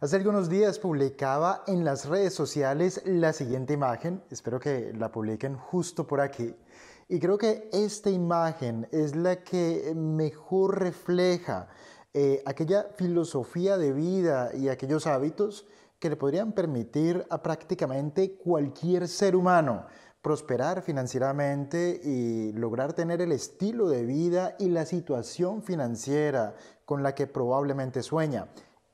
Hace algunos días publicaba en las redes sociales la siguiente imagen, espero que la publiquen justo por aquí, y creo que esta imagen es la que mejor refleja eh, aquella filosofía de vida y aquellos hábitos que le podrían permitir a prácticamente cualquier ser humano prosperar financieramente y lograr tener el estilo de vida y la situación financiera con la que probablemente sueña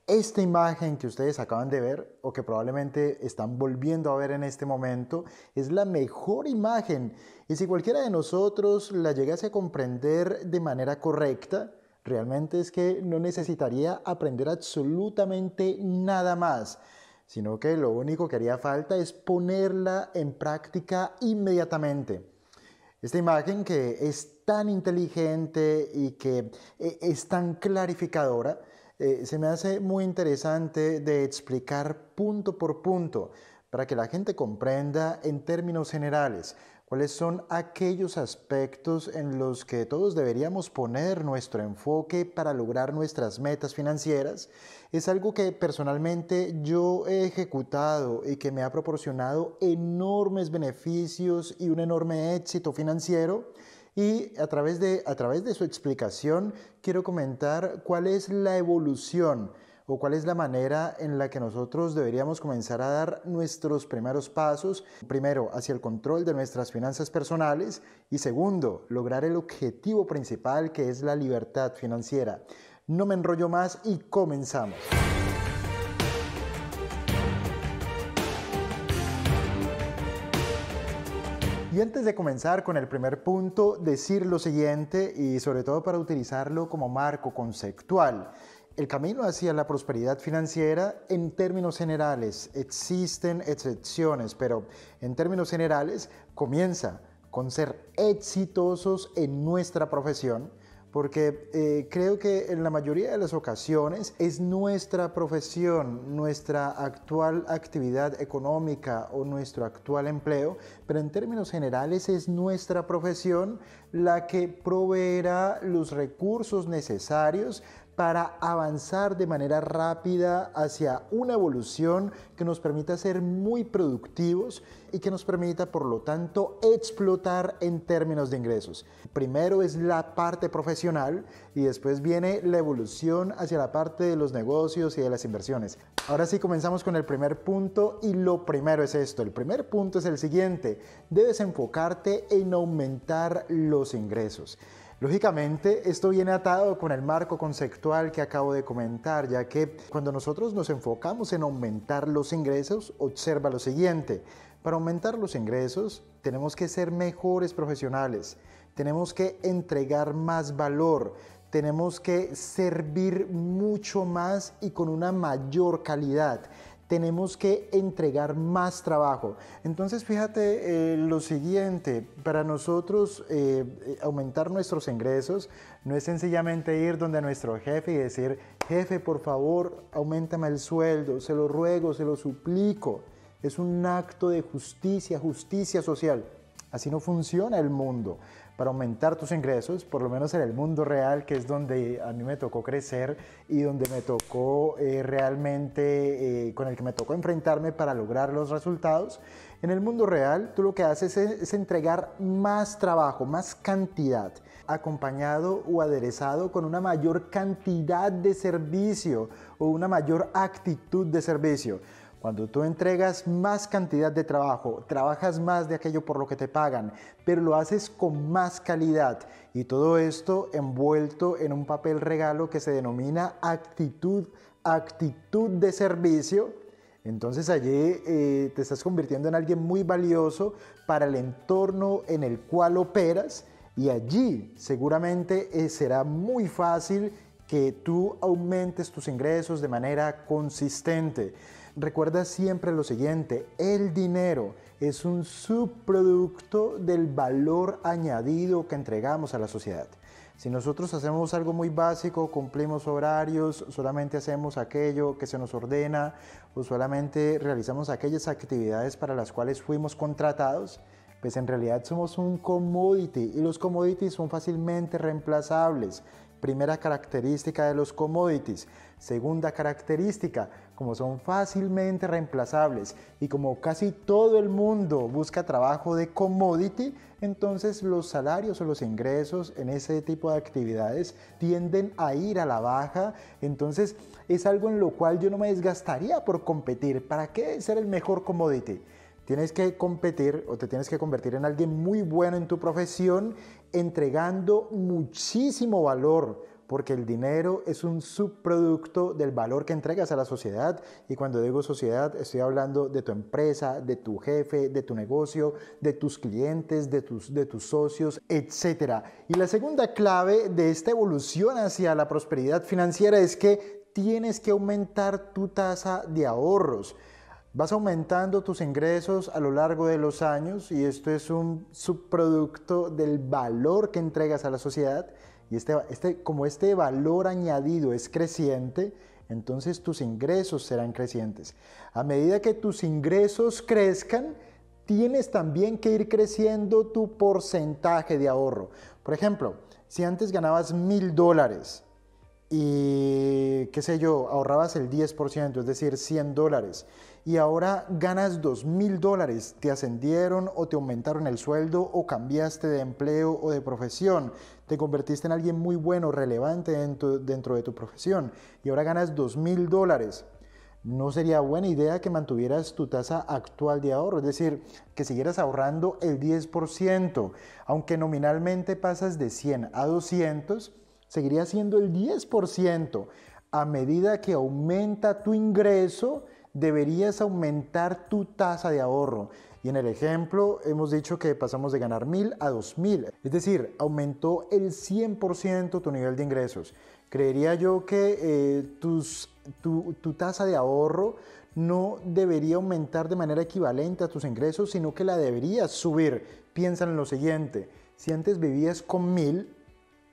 esta imagen que ustedes acaban de ver o que probablemente están volviendo a ver en este momento es la mejor imagen. Y si cualquiera de nosotros la llegase a comprender de manera correcta, realmente es que no necesitaría aprender absolutamente nada más, sino que lo único que haría falta es ponerla en práctica inmediatamente. Esta imagen que es tan inteligente y que eh, es tan clarificadora, eh, se me hace muy interesante de explicar punto por punto para que la gente comprenda en términos generales cuáles son aquellos aspectos en los que todos deberíamos poner nuestro enfoque para lograr nuestras metas financieras, es algo que personalmente yo he ejecutado y que me ha proporcionado enormes beneficios y un enorme éxito financiero y a través de, a través de su explicación quiero comentar cuál es la evolución o cuál es la manera en la que nosotros deberíamos comenzar a dar nuestros primeros pasos, primero hacia el control de nuestras finanzas personales y segundo, lograr el objetivo principal que es la libertad financiera. No me enrollo más y comenzamos. Y antes de comenzar con el primer punto, decir lo siguiente y sobre todo para utilizarlo como marco conceptual. El camino hacia la prosperidad financiera en términos generales, existen excepciones, pero en términos generales comienza con ser exitosos en nuestra profesión, porque eh, creo que en la mayoría de las ocasiones es nuestra profesión, nuestra actual actividad económica o nuestro actual empleo, pero en términos generales es nuestra profesión la que proveerá los recursos necesarios para avanzar de manera rápida hacia una evolución que nos permita ser muy productivos y que nos permita, por lo tanto, explotar en términos de ingresos. Primero es la parte profesional y después viene la evolución hacia la parte de los negocios y de las inversiones. Ahora sí, comenzamos con el primer punto y lo primero es esto. El primer punto es el siguiente. Debes enfocarte en aumentar los ingresos. Lógicamente, esto viene atado con el marco conceptual que acabo de comentar, ya que cuando nosotros nos enfocamos en aumentar los ingresos, observa lo siguiente. Para aumentar los ingresos, tenemos que ser mejores profesionales, tenemos que entregar más valor, tenemos que servir mucho más y con una mayor calidad tenemos que entregar más trabajo. Entonces, fíjate eh, lo siguiente, para nosotros eh, eh, aumentar nuestros ingresos no es sencillamente ir donde nuestro jefe y decir, jefe, por favor, aumentame el sueldo, se lo ruego, se lo suplico. Es un acto de justicia, justicia social. Así no funciona el mundo para aumentar tus ingresos, por lo menos en el mundo real, que es donde a mí me tocó crecer y donde me tocó eh, realmente, eh, con el que me tocó enfrentarme para lograr los resultados. En el mundo real, tú lo que haces es entregar más trabajo, más cantidad, acompañado o aderezado con una mayor cantidad de servicio o una mayor actitud de servicio. Cuando tú entregas más cantidad de trabajo, trabajas más de aquello por lo que te pagan, pero lo haces con más calidad y todo esto envuelto en un papel regalo que se denomina actitud, actitud de servicio, entonces allí eh, te estás convirtiendo en alguien muy valioso para el entorno en el cual operas y allí seguramente eh, será muy fácil que tú aumentes tus ingresos de manera consistente. Recuerda siempre lo siguiente, el dinero es un subproducto del valor añadido que entregamos a la sociedad. Si nosotros hacemos algo muy básico, cumplimos horarios, solamente hacemos aquello que se nos ordena o solamente realizamos aquellas actividades para las cuales fuimos contratados, pues en realidad somos un commodity y los commodities son fácilmente reemplazables. Primera característica de los commodities. Segunda característica, como son fácilmente reemplazables y como casi todo el mundo busca trabajo de commodity, entonces los salarios o los ingresos en ese tipo de actividades tienden a ir a la baja. Entonces es algo en lo cual yo no me desgastaría por competir. ¿Para qué ser el mejor commodity? Tienes que competir o te tienes que convertir en alguien muy bueno en tu profesión, entregando muchísimo valor porque el dinero es un subproducto del valor que entregas a la sociedad. Y cuando digo sociedad, estoy hablando de tu empresa, de tu jefe, de tu negocio, de tus clientes, de tus, de tus socios, etc. Y la segunda clave de esta evolución hacia la prosperidad financiera es que tienes que aumentar tu tasa de ahorros. Vas aumentando tus ingresos a lo largo de los años y esto es un subproducto del valor que entregas a la sociedad y este, este, como este valor añadido es creciente, entonces tus ingresos serán crecientes. A medida que tus ingresos crezcan, tienes también que ir creciendo tu porcentaje de ahorro. Por ejemplo, si antes ganabas mil dólares y, qué sé yo, ahorrabas el 10%, es decir, 100 dólares, y ahora ganas dos mil dólares, te ascendieron o te aumentaron el sueldo o cambiaste de empleo o de profesión, te convertiste en alguien muy bueno, relevante dentro, de tu profesión y ahora ganas dos mil dólares. No sería buena idea que mantuvieras tu tasa actual de ahorro, es decir, que siguieras ahorrando el 10%, aunque nominalmente pasas de 100 a 200, seguiría siendo el 10%. A medida que aumenta tu ingreso, deberías aumentar tu tasa de ahorro. Y en el ejemplo hemos dicho que pasamos de ganar mil a 2000, es decir, aumentó el 100% tu nivel de ingresos. Creería yo que eh, tus, tu, tasa de ahorro no debería aumentar de manera equivalente a tus ingresos, sino que la deberías subir. Piensa en lo siguiente, si antes vivías con mil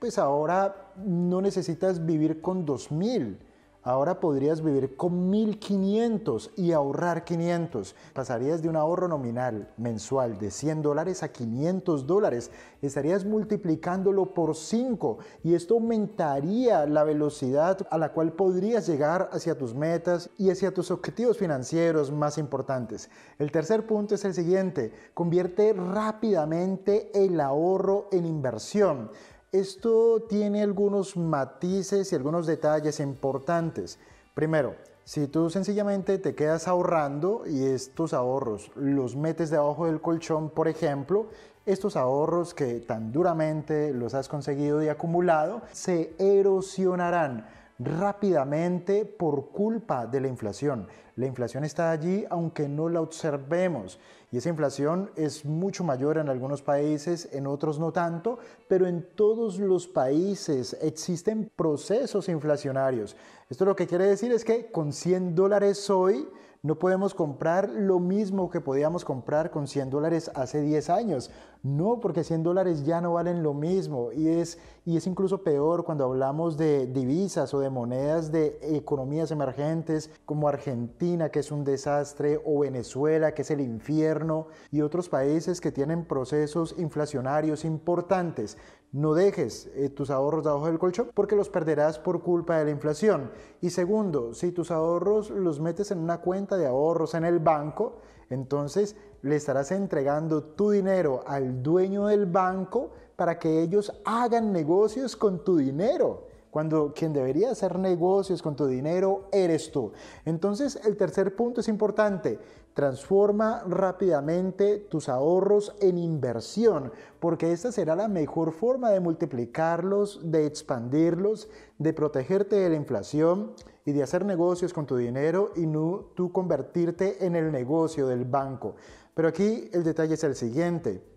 pues ahora no necesitas vivir con 2000 Ahora podrías vivir con 1.500 y ahorrar 500. Pasarías de un ahorro nominal mensual de 100 dólares a 500 dólares. Estarías multiplicándolo por 5 y esto aumentaría la velocidad a la cual podrías llegar hacia tus metas y hacia tus objetivos financieros más importantes. El tercer punto es el siguiente. Convierte rápidamente el ahorro en inversión. Esto tiene algunos matices y algunos detalles importantes. Primero, si tú sencillamente te quedas ahorrando y estos ahorros los metes debajo del colchón, por ejemplo, estos ahorros que tan duramente los has conseguido y acumulado se erosionarán rápidamente por culpa de la inflación. La inflación está allí aunque no la observemos y esa inflación es mucho mayor en algunos países, en otros no tanto, pero en todos los países existen procesos inflacionarios. Esto lo que quiere decir es que con 100 dólares hoy no podemos comprar lo mismo que podíamos comprar con 100 dólares hace 10 años. No, porque 100 dólares ya no valen lo mismo. Y es, y es incluso peor cuando hablamos de divisas o de monedas de economías emergentes como Argentina, que es un desastre, o Venezuela, que es el infierno, y otros países que tienen procesos inflacionarios importantes. No dejes eh, tus ahorros debajo del colchón porque los perderás por culpa de la inflación. Y segundo, si tus ahorros los metes en una cuenta de ahorros en el banco, entonces le estarás entregando tu dinero al dueño del banco para que ellos hagan negocios con tu dinero cuando quien debería hacer negocios con tu dinero eres tú. Entonces, el tercer punto es importante. Transforma rápidamente tus ahorros en inversión, porque esta será la mejor forma de multiplicarlos, de expandirlos, de protegerte de la inflación y de hacer negocios con tu dinero y no tú convertirte en el negocio del banco. Pero aquí el detalle es el siguiente.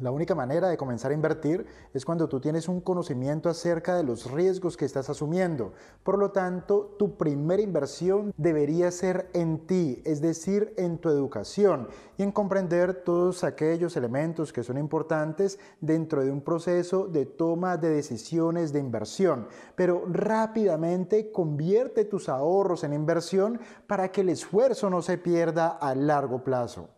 La única manera de comenzar a invertir es cuando tú tienes un conocimiento acerca de los riesgos que estás asumiendo. Por lo tanto, tu primera inversión debería ser en ti, es decir, en tu educación y en comprender todos aquellos elementos que son importantes dentro de un proceso de toma de decisiones de inversión. Pero rápidamente convierte tus ahorros en inversión para que el esfuerzo no se pierda a largo plazo.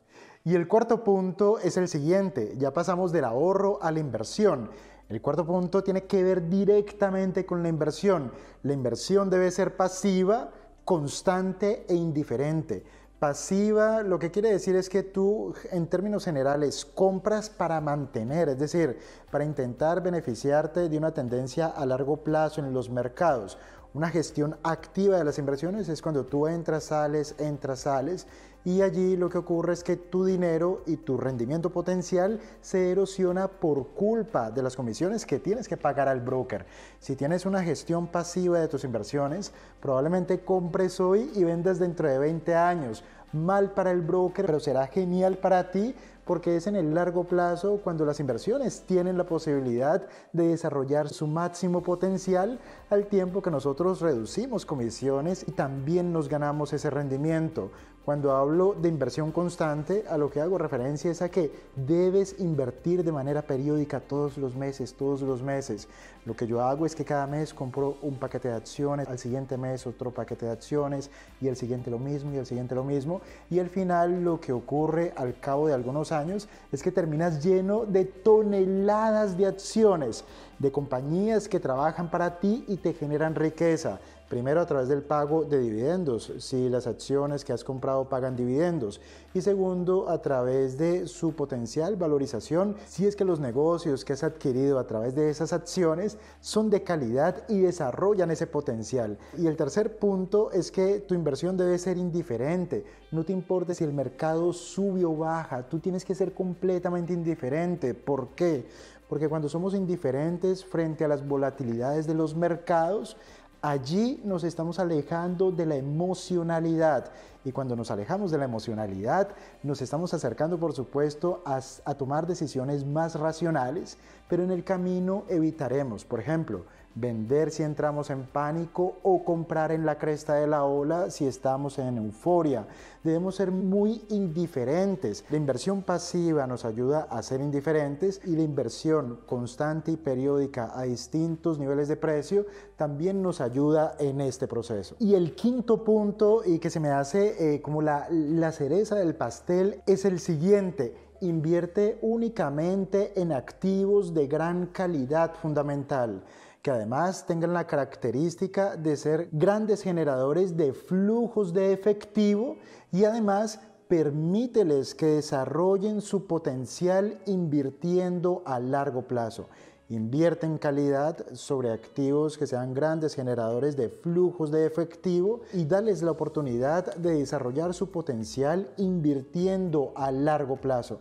Y el cuarto punto es el siguiente, ya pasamos del ahorro a la inversión. El cuarto punto tiene que ver directamente con la inversión. La inversión debe ser pasiva, constante e indiferente. Pasiva lo que quiere decir es que tú en términos generales compras para mantener, es decir, para intentar beneficiarte de una tendencia a largo plazo en los mercados una gestión activa de las inversiones es cuando tú entras, sales, entras, sales y allí lo que ocurre es que tu dinero y tu rendimiento potencial se erosiona por culpa de las comisiones que tienes que pagar al broker. Si tienes una gestión pasiva de tus inversiones, probablemente compres hoy y vendas dentro de 20 años. Mal para el broker, pero será genial para ti porque es en el largo plazo cuando las inversiones tienen la posibilidad de desarrollar su máximo potencial al tiempo que nosotros reducimos comisiones y también nos ganamos ese rendimiento. Cuando hablo de inversión constante, a lo que hago referencia es a que debes invertir de manera periódica todos los meses, todos los meses. Lo que yo hago es que cada mes compro un paquete de acciones, al siguiente mes otro paquete de acciones y el siguiente lo mismo y el siguiente lo mismo. Y al final lo que ocurre al cabo de algunos años es que terminas lleno de toneladas de acciones de compañías que trabajan para ti y te generan riqueza. Primero a través del pago de dividendos, si las acciones que has comprado pagan dividendos. Y segundo, a través de su potencial valorización, si es que los negocios que has adquirido a través de esas acciones son de calidad y desarrollan ese potencial. Y el tercer punto es que tu inversión debe ser indiferente. No te importa si el mercado sube o baja, tú tienes que ser completamente indiferente. ¿Por qué? Porque cuando somos indiferentes frente a las volatilidades de los mercados, allí nos estamos alejando de la emocionalidad. Y cuando nos alejamos de la emocionalidad, nos estamos acercando, por supuesto, a, tomar decisiones más racionales, pero en el camino evitaremos, por ejemplo, vender si entramos en pánico o comprar en la cresta de la ola si estamos en euforia. Debemos ser muy indiferentes. La inversión pasiva nos ayuda a ser indiferentes y la inversión constante y periódica a distintos niveles de precio también nos ayuda en este proceso. Y el quinto punto y que se me hace eh, como la cereza del pastel es el siguiente invierte únicamente en activos de gran calidad fundamental que además tengan la característica de ser grandes generadores de flujos de efectivo y además permíteles que desarrollen su potencial invirtiendo a largo plazo. Invierte en calidad sobre activos que sean grandes generadores de flujos de efectivo y dales la oportunidad de desarrollar su potencial invirtiendo a largo plazo.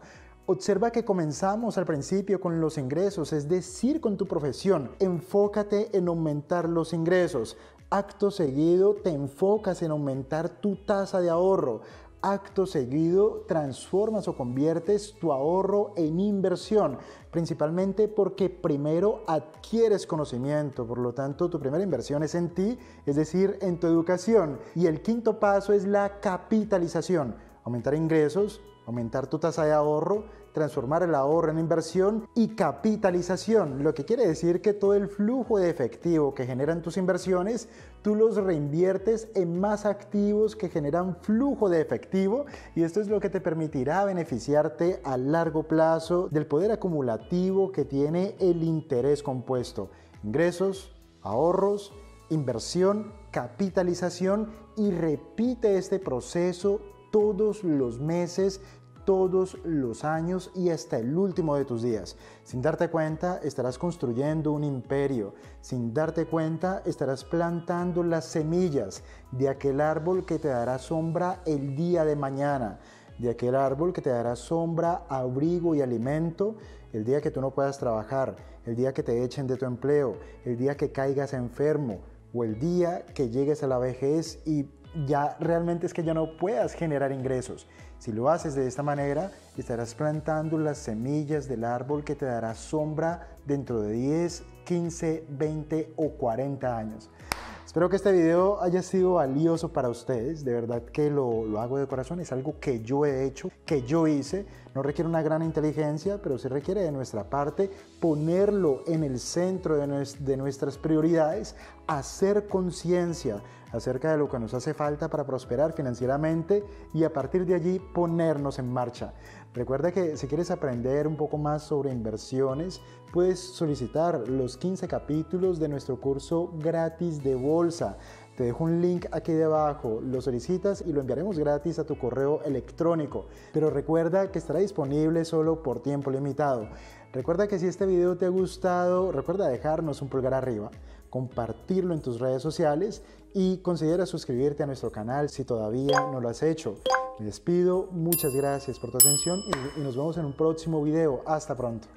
Observa que comenzamos al principio con los ingresos, es decir, con tu profesión. Enfócate en aumentar los ingresos. Acto seguido te enfocas en aumentar tu tasa de ahorro. Acto seguido transformas o conviertes tu ahorro en inversión, principalmente porque primero adquieres conocimiento, por lo tanto tu primera inversión es en ti, es decir, en tu educación. Y el quinto paso es la capitalización, aumentar ingresos, aumentar tu tasa de ahorro, transformar el ahorro en inversión y capitalización, lo que quiere decir que todo el flujo de efectivo que generan tus inversiones, tú los reinviertes en más activos que generan flujo de efectivo y esto es lo que te permitirá beneficiarte a largo plazo del poder acumulativo que tiene el interés compuesto, ingresos, ahorros, inversión, capitalización y repite este proceso todos los meses, todos los años y hasta el último de tus días. Sin darte cuenta, estarás construyendo un imperio. Sin darte cuenta, estarás plantando las semillas de aquel árbol que te dará sombra el día de mañana de aquel árbol que te dará sombra, abrigo y alimento el día que tú no puedas trabajar, el día que te echen de tu empleo, el día que caigas enfermo o el día que llegues a la vejez y ya realmente es que ya no puedas generar ingresos. Si lo haces de esta manera, estarás plantando las semillas del árbol que te dará sombra dentro de 10, 15, 20 o 40 años. Espero que este video haya sido valioso para ustedes, de verdad que lo, hago de corazón, es algo que yo he hecho, que yo hice, no requiere una gran inteligencia, pero sí requiere de nuestra parte ponerlo en el centro de, de nuestras prioridades, hacer conciencia acerca de lo que nos hace falta para prosperar financieramente y a partir de allí ponernos en marcha. Recuerda que si quieres aprender un poco más sobre inversiones, puedes solicitar los 15 capítulos de nuestro curso gratis de bolsa. Te dejo un link aquí debajo, lo solicitas y lo enviaremos gratis a tu correo electrónico. Pero recuerda que estará disponible solo por tiempo limitado. Recuerda que si este video te ha gustado, recuerda dejarnos un pulgar arriba, compartirlo en tus redes sociales y considera suscribirte a nuestro canal si todavía no lo has hecho. Me despido, muchas gracias por tu atención y, y nos vemos en un próximo video. Hasta pronto.